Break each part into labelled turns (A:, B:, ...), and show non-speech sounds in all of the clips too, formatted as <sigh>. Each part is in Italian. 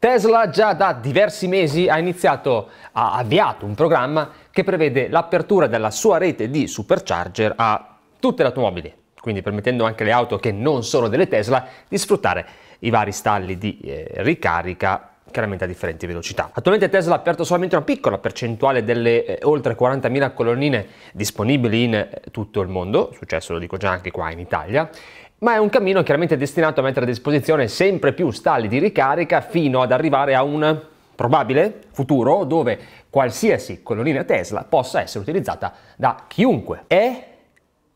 A: Tesla già da diversi mesi ha iniziato, ha avviato un programma che prevede l'apertura della sua rete di supercharger a tutte le automobili, quindi permettendo anche alle auto che non sono delle Tesla di sfruttare i vari stalli di eh, ricarica chiaramente a differenti velocità. Attualmente Tesla ha aperto solamente una piccola percentuale delle eh, oltre 40.000 colonnine disponibili in eh, tutto il mondo, successo lo dico già anche qua in Italia, ma è un cammino chiaramente destinato a mettere a disposizione sempre più stalli di ricarica fino ad arrivare a un probabile futuro dove qualsiasi colonnina Tesla possa essere utilizzata da chiunque. È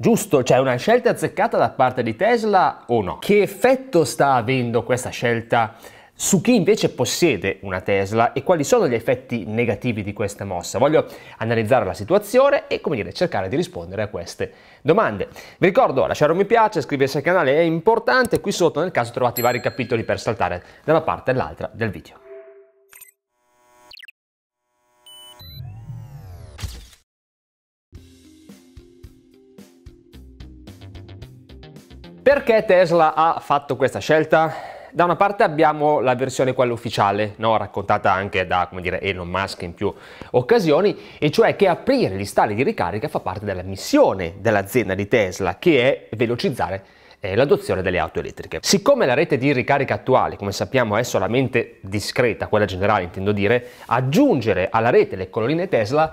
A: Giusto, cioè una scelta azzeccata da parte di Tesla o no? Che effetto sta avendo questa scelta su chi invece possiede una Tesla e quali sono gli effetti negativi di questa mossa. Voglio analizzare la situazione e come dire, cercare di rispondere a queste domande. Vi ricordo, lasciare un mi piace, iscriversi al canale è importante, qui sotto nel caso trovate i vari capitoli per saltare da una parte all'altra del video. Perché Tesla ha fatto questa scelta? Da una parte abbiamo la versione quella ufficiale, no? raccontata anche da come dire, Elon Musk in più occasioni, e cioè che aprire gli stalli di ricarica fa parte della missione dell'azienda di Tesla, che è velocizzare eh, l'adozione delle auto elettriche. Siccome la rete di ricarica attuale, come sappiamo, è solamente discreta, quella generale intendo dire, aggiungere alla rete le colonnine Tesla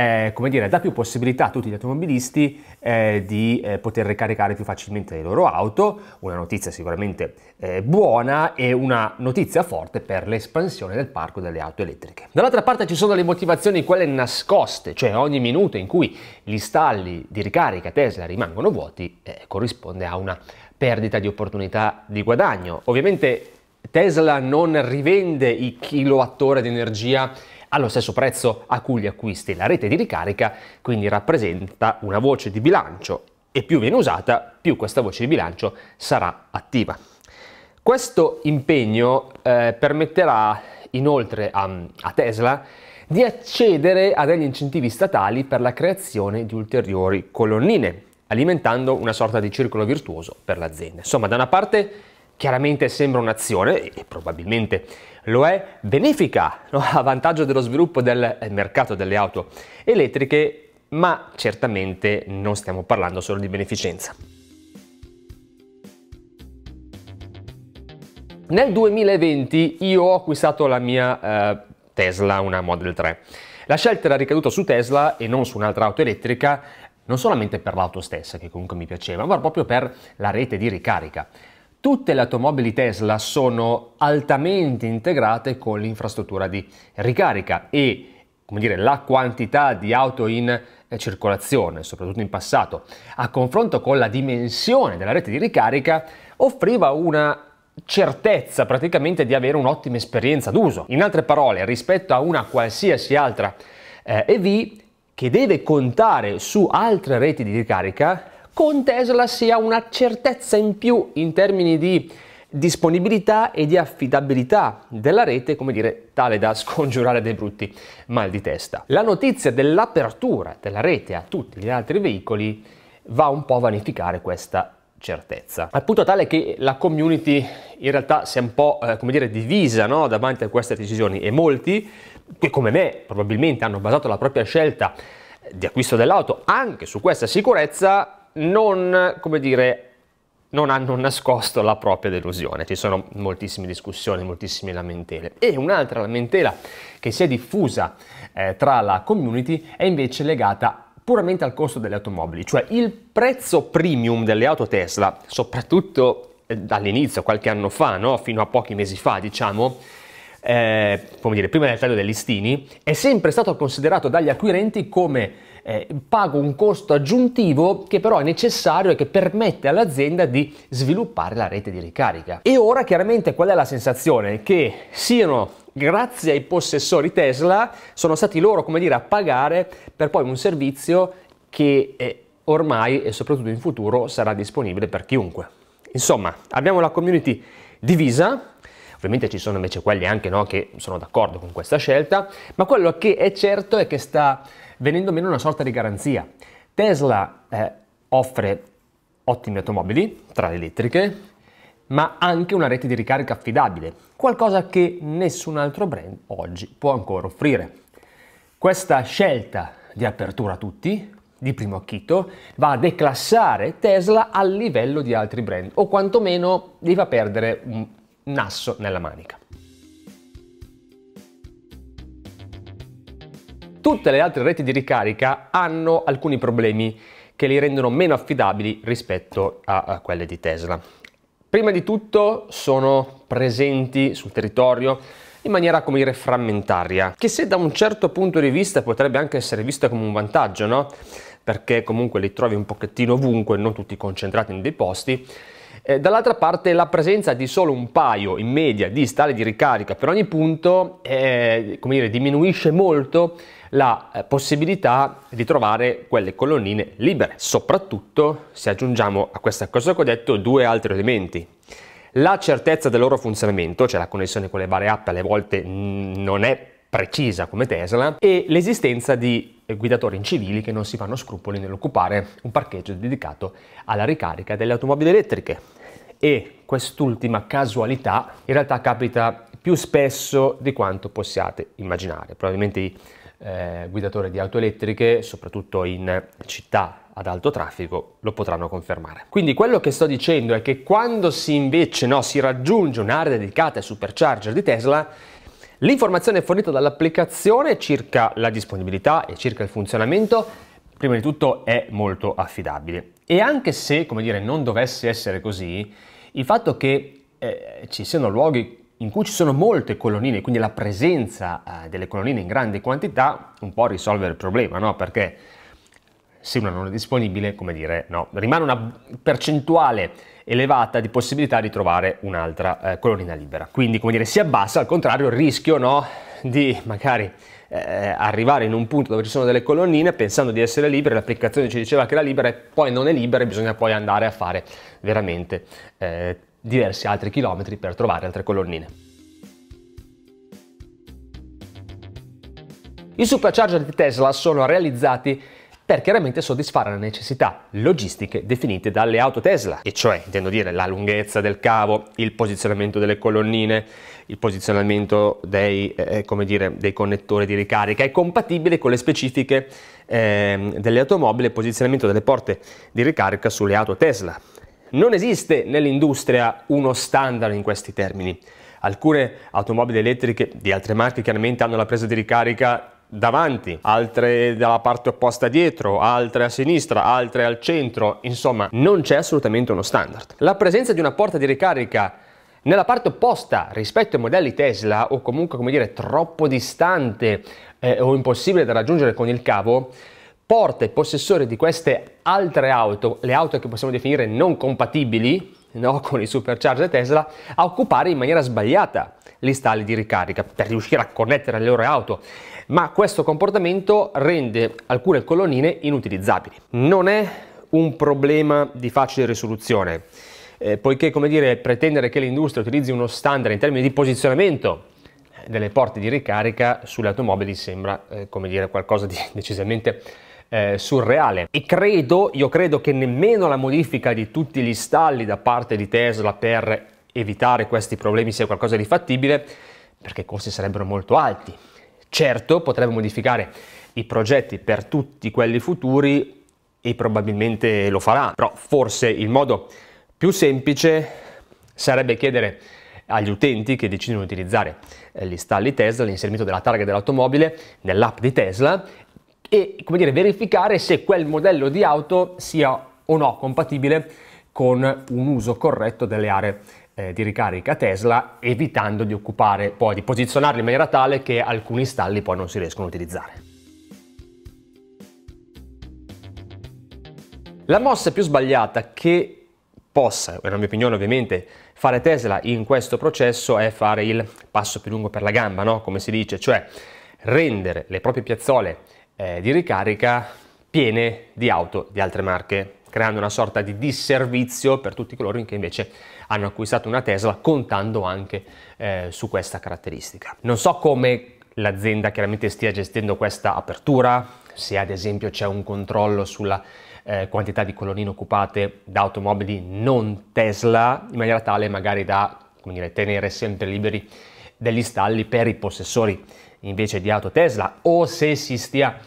A: eh, come dire, dà più possibilità a tutti gli automobilisti eh, di eh, poter ricaricare più facilmente le loro auto, una notizia sicuramente eh, buona e una notizia forte per l'espansione del parco delle auto elettriche. Dall'altra parte ci sono le motivazioni quelle nascoste, cioè ogni minuto in cui gli stalli di ricarica Tesla rimangono vuoti eh, corrisponde a una perdita di opportunità di guadagno. Ovviamente Tesla non rivende i kilowattora di energia allo stesso prezzo a cui gli acquisti la rete di ricarica, quindi rappresenta una voce di bilancio e più viene usata, più questa voce di bilancio sarà attiva. Questo impegno eh, permetterà inoltre a, a Tesla di accedere a degli incentivi statali per la creazione di ulteriori colonnine, alimentando una sorta di circolo virtuoso per l'azienda. Insomma, da una parte chiaramente sembra un'azione, e probabilmente lo è benefica no? <laughs> a vantaggio dello sviluppo del mercato delle auto elettriche, ma certamente non stiamo parlando solo di beneficenza. Nel 2020 io ho acquistato la mia eh, Tesla, una Model 3. La scelta era ricaduta su Tesla e non su un'altra auto elettrica, non solamente per l'auto stessa, che comunque mi piaceva, ma proprio per la rete di ricarica. Tutte le automobili Tesla sono altamente integrate con l'infrastruttura di ricarica e come dire, la quantità di auto in eh, circolazione, soprattutto in passato, a confronto con la dimensione della rete di ricarica, offriva una certezza praticamente di avere un'ottima esperienza d'uso. In altre parole, rispetto a una qualsiasi altra eh, EV che deve contare su altre reti di ricarica, con Tesla si ha una certezza in più in termini di disponibilità e di affidabilità della rete, come dire, tale da <laughs> scongiurare dei brutti mal di testa. La notizia dell'apertura della rete a tutti gli altri veicoli va un po' a vanificare questa certezza. Al punto tale che la community in realtà si è un po' eh, come dire divisa no? davanti a queste decisioni e molti che come me probabilmente hanno basato la propria scelta di acquisto dell'auto anche su questa sicurezza non, come dire, non hanno nascosto la propria delusione. Ci sono moltissime discussioni, moltissime lamentele. E un'altra lamentela che si è diffusa eh, tra la community è invece legata puramente al costo delle automobili, cioè il prezzo premium delle auto Tesla, soprattutto eh, dall'inizio, qualche anno fa, no? fino a pochi mesi fa, diciamo, eh, come dire, prima del taglio dei listini, è sempre stato considerato dagli acquirenti come eh, pago un costo aggiuntivo che però è necessario e che permette all'azienda di sviluppare la rete di ricarica. E ora chiaramente qual è la sensazione? Che siano grazie ai possessori Tesla sono stati loro come dire a pagare per poi un servizio che eh, ormai e soprattutto in futuro sarà disponibile per chiunque. Insomma, abbiamo la community divisa, Ovviamente ci sono invece quelli anche no, che sono d'accordo con questa scelta, ma quello che è certo è che sta venendo meno una sorta di garanzia. Tesla eh, offre ottime automobili, tra le elettriche, ma anche una rete di ricarica affidabile, qualcosa che nessun altro brand oggi può ancora offrire. Questa scelta di apertura a tutti, di primo acchito, va a declassare Tesla al livello di altri brand o quantomeno gli fa perdere un nasso nella manica. Tutte le altre reti di ricarica hanno alcuni problemi che li rendono meno affidabili rispetto a, quelle di Tesla. Prima di tutto sono presenti sul territorio in maniera come dire frammentaria, che se da un certo punto di vista potrebbe anche essere vista come un vantaggio, no? Perché comunque li trovi un pochettino ovunque, non tutti concentrati in dei posti, eh, dall'altra parte la presenza di solo un paio in media di stalle di ricarica per ogni punto eh, dire, diminuisce molto la eh, possibilità di trovare quelle colonnine libere, soprattutto se aggiungiamo a questa cosa che ho detto due altri elementi. La certezza del loro funzionamento, cioè la connessione con le varie app alle volte mm, non è precisa come Tesla e l'esistenza di guidatori incivili che non si fanno scrupoli nell'occupare un parcheggio dedicato alla ricarica delle automobili elettriche. E quest'ultima casualità in realtà capita più spesso di quanto possiate immaginare. Probabilmente i eh, guidatori di auto elettriche, soprattutto in città ad alto traffico, lo potranno confermare. Quindi quello che sto dicendo è che quando si invece no, si raggiunge un'area dedicata ai supercharger di Tesla, L'informazione fornita dall'applicazione circa la disponibilità e circa il funzionamento, prima di tutto, è molto affidabile. E anche se, come dire, non dovesse essere così, il fatto che eh, ci siano luoghi in cui ci sono molte colonnine, quindi la presenza eh, delle colonnine in grande quantità, un po' risolve il problema, no? Perché se una non è disponibile, come dire, no, rimane una percentuale elevata di possibilità di trovare un'altra eh, colonnina libera. Quindi, come dire, si abbassa al contrario il rischio no, di magari eh, arrivare in un punto dove ci sono delle colonnine pensando di essere libere, l'applicazione ci diceva che era libera e poi non è libera e bisogna poi andare a fare veramente eh, diversi altri chilometri per trovare altre colonnine. I supercharger di Tesla sono realizzati per chiaramente soddisfare le necessità logistiche definite dalle auto Tesla, e cioè intendo dire la lunghezza del cavo, il posizionamento delle colonnine, il posizionamento dei, eh, eh dire, dei connettori di ricarica, è compatibile con le specifiche eh, delle automobili e posizionamento delle porte di ricarica sulle auto Tesla. Non esiste nell'industria uno standard in questi termini. Alcune automobili elettriche di altre marche chiaramente hanno la presa di ricarica davanti, altre dalla parte opposta dietro, altre a sinistra, altre al centro, insomma non c'è assolutamente uno standard. La presenza di una porta di ricarica nella parte opposta rispetto ai modelli Tesla o comunque come dire troppo distante eh, o impossibile da raggiungere con il cavo, porta i possessori di queste altre auto, le auto che possiamo definire non compatibili no, <laughs> con i supercharger Tesla, a occupare in maniera sbagliata gli stalli di ricarica per riuscire a connettere le loro auto, ma questo comportamento rende alcune colonnine inutilizzabili. Non è un problema di facile risoluzione, eh, poiché come dire, pretendere che l'industria utilizzi uno standard in termini di posizionamento eh, delle porte di ricarica sulle automobili sembra eh, come dire, qualcosa di <laughs> decisamente eh, surreale. E credo, io credo che nemmeno la modifica di tutti gli stalli da parte di Tesla per evitare questi problemi sia qualcosa di fattibile, perché i costi sarebbero molto alti. Certo, potrebbe modificare i progetti per tutti quelli futuri e probabilmente lo farà, però forse il modo più semplice sarebbe chiedere agli utenti che decidono di utilizzare eh, gli stalli Tesla, l'inserimento della targa dell'automobile nell'app di Tesla e come dire, verificare se quel modello di auto sia o no compatibile con un uso corretto delle aree eh, di ricarica Tesla, evitando di occupare poi, di posizionarli in maniera tale che alcuni stalli poi non si riescono a utilizzare. La mossa più sbagliata che possa, nella mia opinione ovviamente, fare Tesla in questo processo è fare il passo più lungo per la gamba, no? come si dice, cioè rendere le proprie piazzole eh, di ricarica piene di auto di altre marche creando una sorta di disservizio per tutti coloro che invece hanno acquistato una Tesla contando anche eh, su questa caratteristica. Non so come l'azienda chiaramente stia gestendo questa apertura, se ad esempio c'è un controllo sulla eh, quantità di colonnine occupate da automobili non Tesla, in maniera tale magari da dire, tenere sempre liberi degli stalli per i possessori invece di auto Tesla o se si stia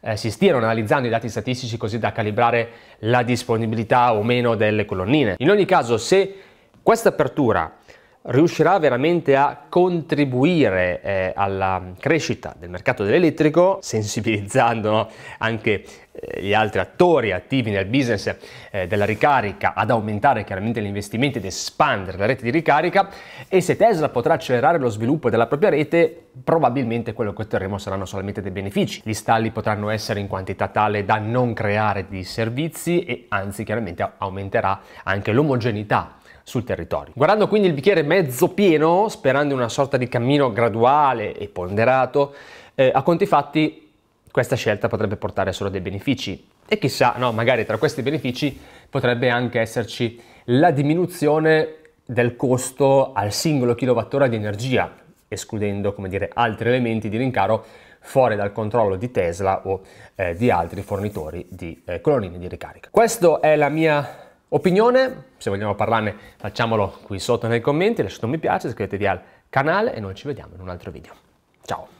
A: eh, si stiano analizzando i dati statistici così da calibrare la disponibilità o meno delle colonnine. In ogni caso, se questa apertura riuscirà veramente a contribuire eh, alla crescita del mercato dell'elettrico, sensibilizzando no, anche eh, gli altri attori attivi nel business eh, della ricarica ad aumentare chiaramente gli investimenti ed espandere la rete di ricarica e se Tesla potrà accelerare lo sviluppo della propria rete, probabilmente quello che otterremo saranno solamente dei benefici. Gli stalli potranno essere in quantità tale da non creare dei servizi e anzi chiaramente aumenterà anche l'omogeneità sul territorio. Guardando quindi il bicchiere mezzo pieno, sperando in una sorta di cammino graduale e ponderato, eh, a conti fatti questa scelta potrebbe portare solo dei benefici. E chissà, no, magari tra questi benefici potrebbe anche esserci la diminuzione del costo al singolo kilowattora di energia, escludendo, come dire, altri elementi di rincaro fuori dal controllo di Tesla o eh, di altri fornitori di eh, colonnine di ricarica. Questa è la mia Opinione? Se vogliamo parlarne facciamolo qui sotto nei commenti, lasciate un mi piace, iscrivetevi al canale e noi ci vediamo in un altro video. Ciao!